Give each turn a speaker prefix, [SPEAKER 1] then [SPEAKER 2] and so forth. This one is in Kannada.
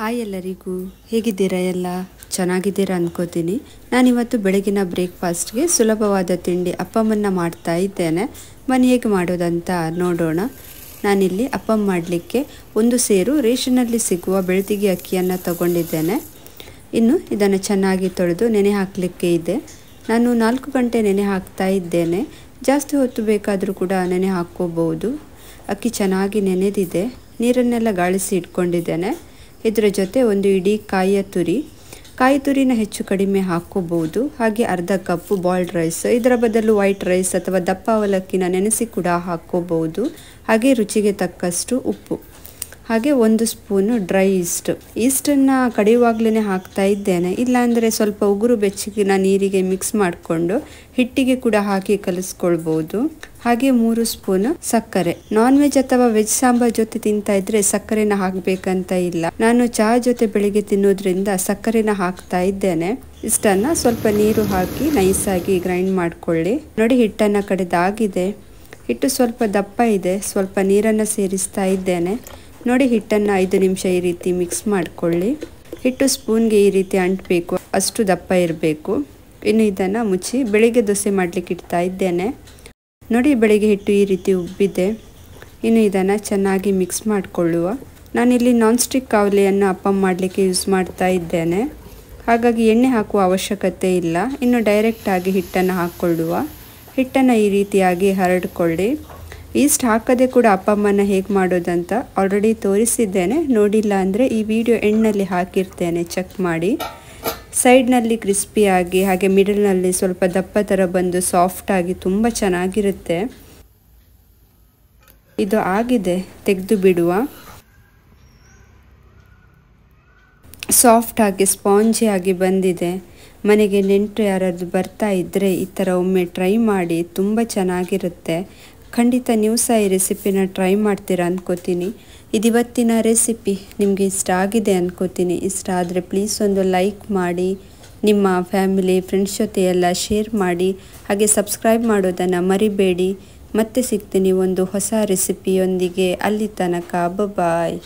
[SPEAKER 1] ಹಾಯ್ ಎಲ್ಲರಿಗೂ ಹೇಗಿದ್ದೀರಾ ಎಲ್ಲ ಚೆನ್ನಾಗಿದ್ದೀರಾ ಅಂದ್ಕೋತೀನಿ ನಾನಿವತ್ತು ಬೆಳಗಿನ ಬ್ರೇಕ್ಫಾಸ್ಟ್ಗೆ ಸುಲಭವಾದ ತಿಂಡಿ ಅಪ್ಪಮ್ಮನ್ನು ಮಾಡ್ತಾ ಇದ್ದೇನೆ ಮನೆ ಹೇಗೆ ಮಾಡೋದಂತ ನೋಡೋಣ ನಾನಿಲ್ಲಿ ಅಪ್ಪಮ್ಮ ಮಾಡಲಿಕ್ಕೆ ಒಂದು ಸೇರು ರೇಷನಲ್ಲಿ ಸಿಗುವ ಬೆಳ್ತಿಗೆ ಅಕ್ಕಿಯನ್ನು ತಗೊಂಡಿದ್ದೇನೆ ಇನ್ನು ಇದನ್ನು ಚೆನ್ನಾಗಿ ತೊಳೆದು ನೆನೆ ಹಾಕಲಿಕ್ಕೆ ಇದೆ ನಾನು ನಾಲ್ಕು ಗಂಟೆ ನೆನೆ ಹಾಕ್ತಾ ಇದ್ದೇನೆ ಜಾಸ್ತಿ ಹೊತ್ತು ಬೇಕಾದರೂ ಕೂಡ ನೆನೆ ಹಾಕ್ಕೋಬಹುದು ಅಕ್ಕಿ ಚೆನ್ನಾಗಿ ನೆನೆದಿದೆ ನೀರನ್ನೆಲ್ಲ ಗಾಳಿಸಿ ಇಟ್ಕೊಂಡಿದ್ದೇನೆ ಇದರ ಜೊತೆ ಒಂದು ಇಡೀ ಕಾಯಿಯ ತುರಿ ಕಾಯಿ ತುರಿನ ಹೆಚ್ಚು ಕಡಿಮೆ ಹಾಕೋಬಹುದು ಹಾಗೆ ಅರ್ಧ ಕಪ್ ಬಾಯ್ಲ್ಡ್ ರೈಸ್ ಇದರ ಬದಲು ವೈಟ್ ರೈಸ್ ಅಥವಾ ದಪ್ಪ ಅವಲಕ್ಕಿನ ನೆನೆಸಿ ಕೂಡ ಹಾಕೋಬಹುದು ಹಾಗೆ ರುಚಿಗೆ ತಕ್ಕಷ್ಟು ಉಪ್ಪು ಹಾಗೆ ಒಂದು ಸ್ಪೂನು ಡ್ರೈ ಈಸ್ಟ್ ಈಸ್ಟನ್ನು ಕಡಿಯುವಾಗಲೇ ಹಾಕ್ತಾ ಇದ್ದೇನೆ ಇಲ್ಲಾಂದರೆ ಸ್ವಲ್ಪ ಉಗುರು ಬೆಚ್ಚಗಿನ ನೀರಿಗೆ ಮಿಕ್ಸ್ ಮಾಡಿಕೊಂಡು ಹಿಟ್ಟಿಗೆ ಕೂಡ ಹಾಕಿ ಕಲಿಸ್ಕೊಳ್ಬೋದು ಹಾಗೆ ಮೂರು ಸ್ಪೂನು ಸಕ್ಕರೆ ನಾನ್ ವೆಜ್ ಅಥವಾ ವೆಜ್ ಸಾಂಬಾರ್ ಜೊತೆ ತಿಂತಾ ಇದ್ರೆ ಸಕ್ಕರೆನ ಹಾಕ್ಬೇಕಂತ ಇಲ್ಲ ನಾನು ಚಹಾ ಜೊತೆ ಬೆಳಿಗ್ಗೆ ತಿನ್ನೋದ್ರಿಂದ ಸಕ್ಕರೆನ ಹಾಕ್ತಾ ಇದ್ದೇನೆ ಇಷ್ಟನ್ನ ಸ್ವಲ್ಪ ನೀರು ಹಾಕಿ ನೈಸ್ ಆಗಿ ಗ್ರೈಂಡ್ ಮಾಡ್ಕೊಳ್ಳಿ ನೋಡಿ ಹಿಟ್ಟನ್ನು ಕಡಿದಾಗಿದೆ ಹಿಟ್ಟು ಸ್ವಲ್ಪ ದಪ್ಪ ಇದೆ ಸ್ವಲ್ಪ ನೀರನ್ನು ಸೇರಿಸ್ತಾ ಇದ್ದೇನೆ ನೋಡಿ ಹಿಟ್ಟನ್ನು ಐದು ನಿಮಿಷ ಈ ರೀತಿ ಮಿಕ್ಸ್ ಮಾಡಿಕೊಳ್ಳಿ ಹಿಟ್ಟು ಸ್ಪೂನ್ಗೆ ಈ ರೀತಿ ಅಂಟಬೇಕು ಅಷ್ಟು ದಪ್ಪ ಇರಬೇಕು ಇನ್ನು ಇದನ್ನು ಮುಚ್ಚಿ ಬೆಳಿಗ್ಗೆ ದೋಸೆ ಮಾಡಲಿಕ್ಕೆ ಇಡ್ತಾ ಇದ್ದೇನೆ ನೋಡಿ ಬೆಳಿಗ್ಗೆ ಹಿಟ್ಟು ಈ ರೀತಿ ಉಬ್ಬಿದೆ ಇನ್ನು ಇದನ್ನು ಚೆನ್ನಾಗಿ ಮಿಕ್ಸ್ ಮಾಡಿಕೊಳ್ಳುವ ನಾನಿಲ್ಲಿ ನಾನ್ ಸ್ಟಿಕ್ ಕಾವಲಿಯನ್ನು ಅಪ್ಪ ಮಾಡಲಿಕ್ಕೆ ಯೂಸ್ ಮಾಡ್ತಾ ಇದ್ದೇನೆ ಹಾಗಾಗಿ ಎಣ್ಣೆ ಹಾಕುವ ಅವಶ್ಯಕತೆ ಇಲ್ಲ ಇನ್ನು ಡೈರೆಕ್ಟಾಗಿ ಹಿಟ್ಟನ್ನು ಹಾಕ್ಕೊಳ್ಳುವ ಹಿಟ್ಟನ್ನು ಈ ರೀತಿಯಾಗಿ ಹರಡಿಕೊಳ್ಳಿ ಈಸ್ಟ್ ಹಾಕದೆ ಕೂಡ ಅಪ್ಪ ಅಮ್ಮನ ಹೇಗೆ ಮಾಡೋದಂತ ಆಲ್ರೆಡಿ ತೋರಿಸಿದ್ದೇನೆ ನೋಡಿಲ್ಲ ಅಂದರೆ ಈ ವಿಡಿಯೋ ಎಣ್ಣಲ್ಲಿ ಹಾಕಿರ್ತೇನೆ ಚೆಕ್ ಮಾಡಿ ಸೈಡ್ನಲ್ಲಿ ಕ್ರಿಸ್ಪಿಯಾಗಿ ಹಾಗೆ ಮಿಡಲ್ನಲ್ಲಿ ಸ್ವಲ್ಪ ದಪ್ಪ ಥರ ಬಂದು ಸಾಫ್ಟಾಗಿ ತುಂಬ ಚೆನ್ನಾಗಿರುತ್ತೆ ಇದು ಆಗಿದೆ ತೆಗೆದು ಬಿಡುವ ಸಾಫ್ಟ್ ಆಗಿ ಸ್ಪಾಂಜಿ ಆಗಿ ಬಂದಿದೆ ಮನೆಗೆ ನೆಂಟರು ಯಾರಾದರೂ ಬರ್ತಾ ಇದ್ದರೆ ಈ ಥರ ಒಮ್ಮೆ ಟ್ರೈ ಮಾಡಿ ತುಂಬ ಚೆನ್ನಾಗಿರುತ್ತೆ ಖಂಡಿತ ನೀವು ಸಹ ಈ ರೆಸಿಪಿನ ಟ್ರೈ ಮಾಡ್ತೀರಾ ಅಂದ್ಕೋತೀನಿ ಇದಿವತ್ತಿನ ರೆಸಿಪಿ ನಿಮಗೆ ಇಷ್ಟ ಆಗಿದೆ ಅಂದ್ಕೋತೀನಿ ಇಷ್ಟ ಆದರೆ ಪ್ಲೀಸ್ ಒಂದು ಲೈಕ್ ಮಾಡಿ ನಿಮ್ಮ ಫ್ಯಾಮಿಲಿ ಫ್ರೆಂಡ್ಸ್ ಜೊತೆ ಎಲ್ಲ ಶೇರ್ ಮಾಡಿ ಹಾಗೆ ಸಬ್ಸ್ಕ್ರೈಬ್ ಮಾಡೋದನ್ನು ಮರಿಬೇಡಿ ಮತ್ತೆ ಸಿಗ್ತೀನಿ ಒಂದು ಹೊಸ ರೆಸಿಪಿಯೊಂದಿಗೆ ಅಲ್ಲಿ ತನಕ ಬಾಯ್